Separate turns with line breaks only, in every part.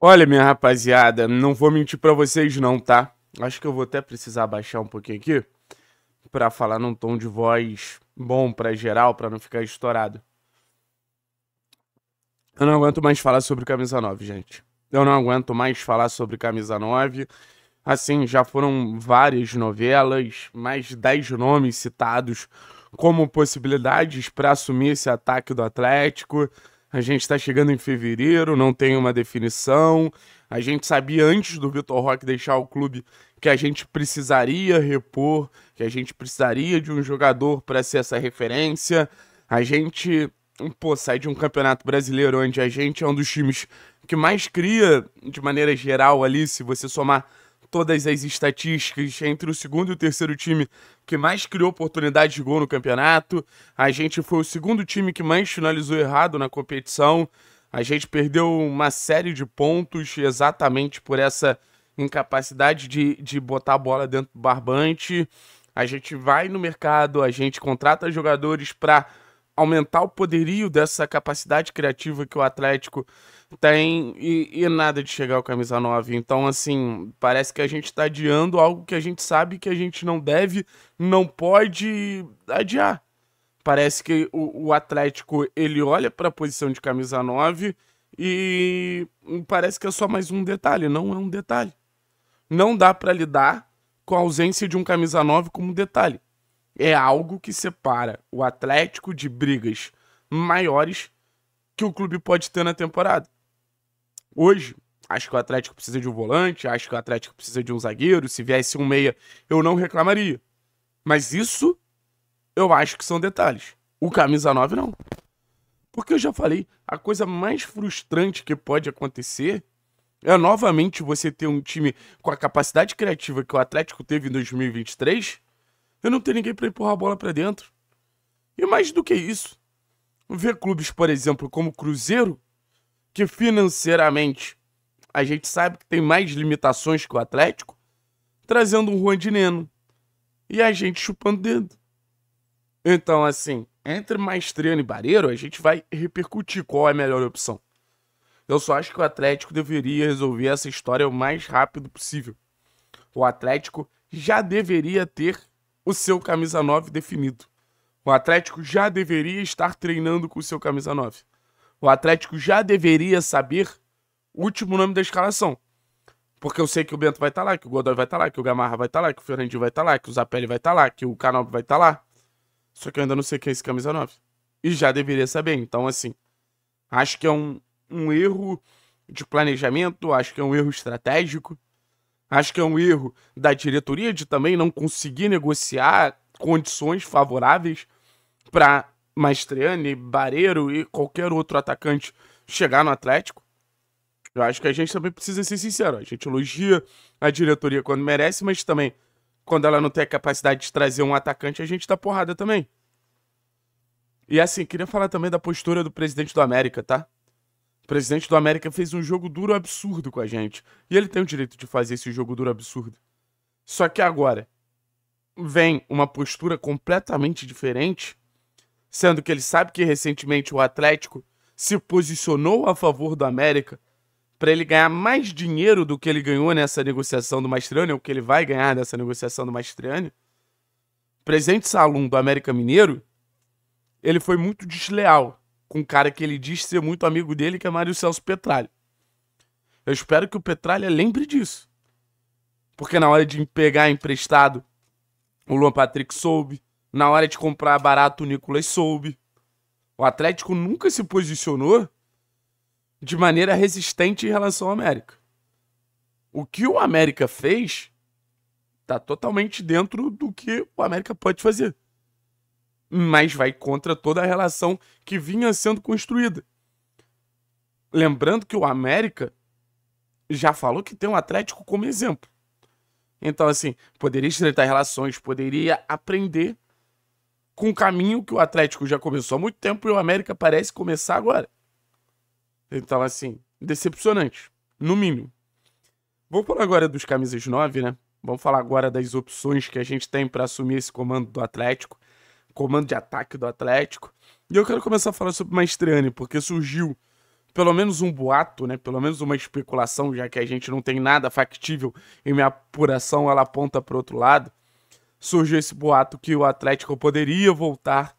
Olha, minha rapaziada, não vou mentir para vocês não, tá? Acho que eu vou até precisar baixar um pouquinho aqui para falar num tom de voz bom para geral, para não ficar estourado. Eu não aguento mais falar sobre camisa 9, gente. Eu não aguento mais falar sobre camisa 9. Assim, já foram várias novelas, mais de 10 nomes citados como possibilidades para assumir esse ataque do Atlético. A gente está chegando em fevereiro, não tem uma definição. A gente sabia antes do Vitor Roque deixar o clube que a gente precisaria repor, que a gente precisaria de um jogador para ser essa referência. A gente, pô, sai de um campeonato brasileiro onde a gente é um dos times que mais cria, de maneira geral, ali, se você somar todas as estatísticas entre o segundo e o terceiro time que mais criou oportunidade de gol no campeonato. A gente foi o segundo time que mais finalizou errado na competição. A gente perdeu uma série de pontos exatamente por essa incapacidade de, de botar a bola dentro do barbante. A gente vai no mercado, a gente contrata jogadores para aumentar o poderio dessa capacidade criativa que o Atlético tem e, e, nada de chegar o camisa 9. Então, assim, parece que a gente está adiando algo que a gente sabe que a gente não deve, não pode adiar. Parece que o, o Atlético ele olha para a posição de camisa 9 e parece que é só mais um detalhe. Não é um detalhe. Não dá para lidar com a ausência de um camisa 9 como detalhe. É algo que separa o Atlético de brigas maiores que o clube pode ter na temporada hoje. Acho que o Atlético precisa de um volante, acho que o Atlético precisa de um zagueiro. Se viesse um meia, eu não reclamaria. Mas isso eu acho que são detalhes. O camisa 9 não. Porque eu já falei, a coisa mais frustrante que pode acontecer é novamente você ter um time com a capacidade criativa que o Atlético teve em 2023 e não ter ninguém para empurrar a bola para dentro. E mais do que isso, ver clubes, por exemplo, como o Cruzeiro, que financeiramente a gente sabe que tem mais limitações que o Atlético, trazendo um Juan de Neno. E a gente chupando dedo. Então, assim, entre Maestriano e Barreiro, a gente vai repercutir qual é a melhor opção. Eu só acho que o Atlético deveria resolver essa história o mais rápido possível. O Atlético já deveria ter o seu camisa 9 definido. O Atlético já deveria estar treinando com o seu camisa 9 o Atlético já deveria saber o último nome da escalação. Porque eu sei que o Bento vai estar tá lá, que o Godoy vai estar tá lá, que o Gamarra vai estar tá lá, que o Fernandinho vai estar tá lá, que o Zapelli vai estar tá lá, que o Canob vai estar tá lá. Só que eu ainda não sei quem é esse camisa 9. E já deveria saber. Então, assim, acho que é um, um erro de planejamento, acho que é um erro estratégico. Acho que é um erro da diretoria de também não conseguir negociar condições favoráveis para Maestriani, Bareiro e qualquer outro atacante chegar no Atlético. Eu acho que a gente também precisa ser sincero. A gente elogia a diretoria quando merece, mas também quando ela não tem a capacidade de trazer um atacante, a gente dá porrada também. E assim, queria falar também da postura do presidente do América, tá? O presidente do América fez um jogo duro absurdo com a gente. E ele tem o direito de fazer esse jogo duro absurdo. Só que agora vem uma postura completamente diferente sendo que ele sabe que recentemente o Atlético se posicionou a favor do América para ele ganhar mais dinheiro do que ele ganhou nessa negociação do Mastriani, ou que ele vai ganhar nessa negociação do Mastriani. Presidente Salum do América Mineiro, ele foi muito desleal com um cara que ele diz ser muito amigo dele, que é Mário Celso Petralha. Eu espero que o Petralha lembre disso. Porque na hora de pegar emprestado, o Luan Patrick soube. Na hora de comprar barato, o Nicolas soube. O Atlético nunca se posicionou de maneira resistente em relação ao América. O que o América fez está totalmente dentro do que o América pode fazer. Mas vai contra toda a relação que vinha sendo construída. Lembrando que o América já falou que tem o um Atlético como exemplo. Então, assim, poderia estreitar relações, poderia aprender com o caminho que o Atlético já começou há muito tempo e o América parece começar agora. Então, assim, decepcionante, no mínimo. Vamos falar agora dos camisas 9, né? Vamos falar agora das opções que a gente tem para assumir esse comando do Atlético, comando de ataque do Atlético. E eu quero começar a falar sobre Maestriani, porque surgiu pelo menos um boato, né? Pelo menos uma especulação, já que a gente não tem nada factível e minha apuração ela aponta para outro lado surgiu esse boato que o Atlético poderia voltar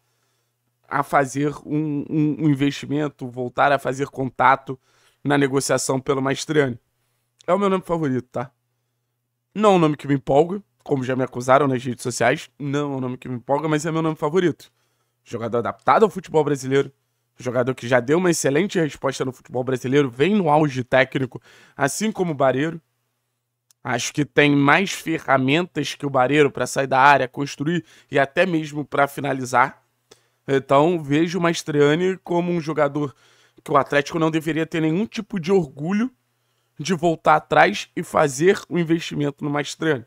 a fazer um, um, um investimento, voltar a fazer contato na negociação pelo Maestriani. É o meu nome favorito, tá? Não é um nome que me empolga, como já me acusaram nas redes sociais, não é um nome que me empolga, mas é meu nome favorito. Jogador adaptado ao futebol brasileiro, jogador que já deu uma excelente resposta no futebol brasileiro, vem no auge técnico, assim como o Barreiro. Acho que tem mais ferramentas que o Barreiro para sair da área, construir e até mesmo para finalizar. Então, vejo o Mastriani como um jogador que o Atlético não deveria ter nenhum tipo de orgulho de voltar atrás e fazer o um investimento no Mastriani.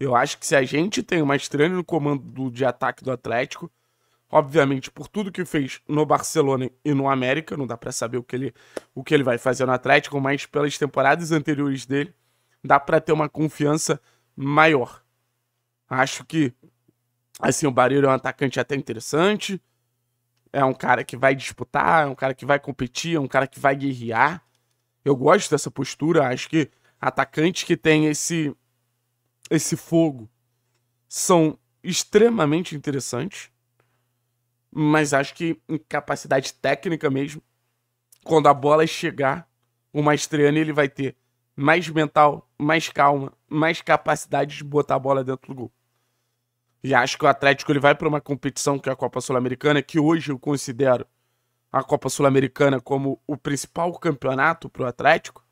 Eu acho que se a gente tem o Mastriani no comando de ataque do Atlético, obviamente por tudo que fez no Barcelona e no América, não dá para saber o que, ele, o que ele vai fazer no Atlético, mas pelas temporadas anteriores dele, dá para ter uma confiança maior. Acho que assim o Barilo é um atacante até interessante, é um cara que vai disputar, é um cara que vai competir, é um cara que vai guerrear. Eu gosto dessa postura, acho que atacantes que têm esse esse fogo são extremamente interessantes, mas acho que em capacidade técnica mesmo, quando a bola chegar, o Mastriani ele vai ter mais mental, mais calma, mais capacidade de botar a bola dentro do gol. E acho que o Atlético ele vai para uma competição que é a Copa Sul-Americana, que hoje eu considero a Copa Sul-Americana como o principal campeonato para o Atlético,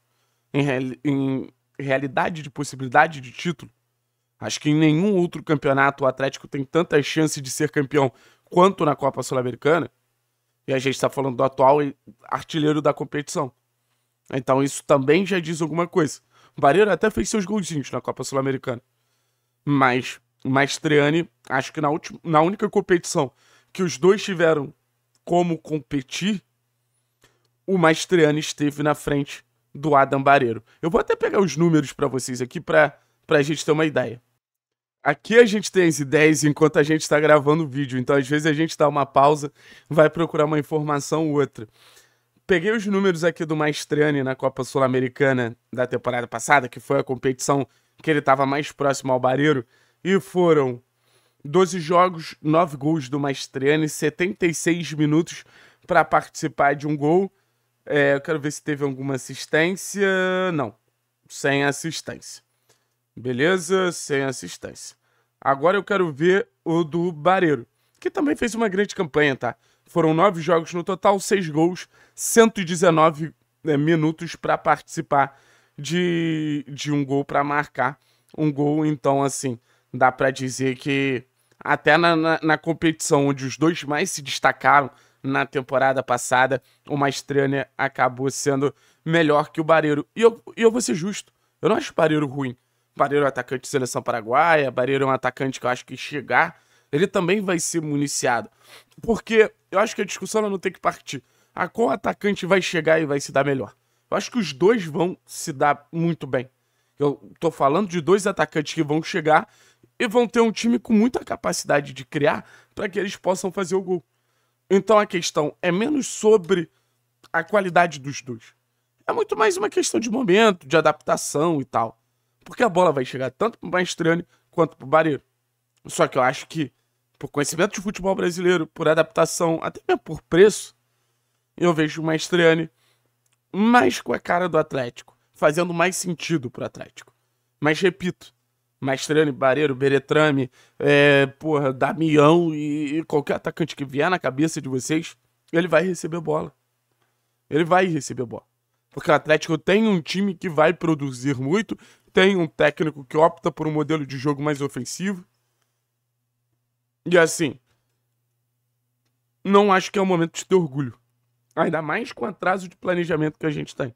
em, real, em realidade de possibilidade de título. Acho que em nenhum outro campeonato o Atlético tem tanta chance de ser campeão quanto na Copa Sul-Americana. E a gente está falando do atual artilheiro da competição. Então isso também já diz alguma coisa. O Barreira até fez seus golzinhos na Copa Sul-Americana. Mas o Mastriani, acho que na, última, na única competição que os dois tiveram como competir, o Mastriani esteve na frente do Adam Barreiro. Eu vou até pegar os números para vocês aqui para a gente ter uma ideia. Aqui a gente tem as ideias enquanto a gente está gravando o vídeo, então às vezes a gente dá uma pausa, vai procurar uma informação ou outra. Peguei os números aqui do Maestrani na Copa Sul-Americana da temporada passada, que foi a competição que ele estava mais próximo ao Barreiro, e foram 12 jogos, 9 gols do Maestrani, 76 minutos para participar de um gol. É, eu quero ver se teve alguma assistência. Não, sem assistência. Beleza? Sem assistência. Agora eu quero ver o do Barreiro, que também fez uma grande campanha, tá? Foram nove jogos no total, seis gols, 119 é, minutos para participar de, de um gol para marcar um gol. Então, assim, dá para dizer que até na, na, na, competição onde os dois mais se destacaram na temporada passada, o Maestrania acabou sendo melhor que o Barreiro. E eu, e eu vou ser justo, eu não acho o Barreiro ruim. Barreiro é um atacante de seleção paraguaia, Barreiro é um atacante que eu acho que chegar ele também vai ser municiado. Porque eu acho que a discussão não tem que partir a ah, qual atacante vai chegar e vai se dar melhor. Eu acho que os dois vão se dar muito bem. Eu tô falando de dois atacantes que vão chegar e vão ter um time com muita capacidade de criar para que eles possam fazer o gol. Então a questão é menos sobre a qualidade dos dois. É muito mais uma questão de momento, de adaptação e tal. Porque a bola vai chegar tanto pro Maestrani quanto pro Barreiro. Só que eu acho que por conhecimento de futebol brasileiro, por adaptação, até mesmo por preço, eu vejo o Maestriani mais com a cara do Atlético, fazendo mais sentido pro Atlético. Mas repito, Maestriani, Barreiro, Beretrame, é, porra, Damião e, e qualquer atacante que vier na cabeça de vocês, ele vai receber bola. Ele vai receber bola. Porque o Atlético tem um time que vai produzir muito, tem um técnico que opta por um modelo de jogo mais ofensivo, e assim, não acho que é o momento de ter orgulho. Ainda mais com o atraso de planejamento que a gente tem.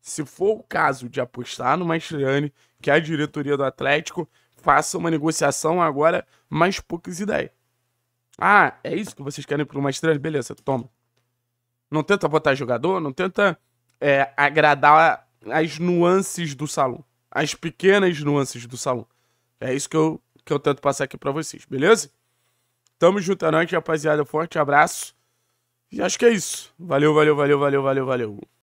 Se for o caso de apostar no Mastriani, que é a diretoria do Atlético faça uma negociação agora, mais poucas ideias. Ah, é isso que vocês querem pro Mastriani? Beleza, toma. Não tenta botar jogador, não tenta é, agradar as nuances do salão. As pequenas nuances do salão. É isso que eu, que eu tento passar aqui para vocês, beleza? Tamo juntamente, é rapaziada. Forte abraço. E acho que é isso. Valeu, valeu, valeu, valeu, valeu, valeu.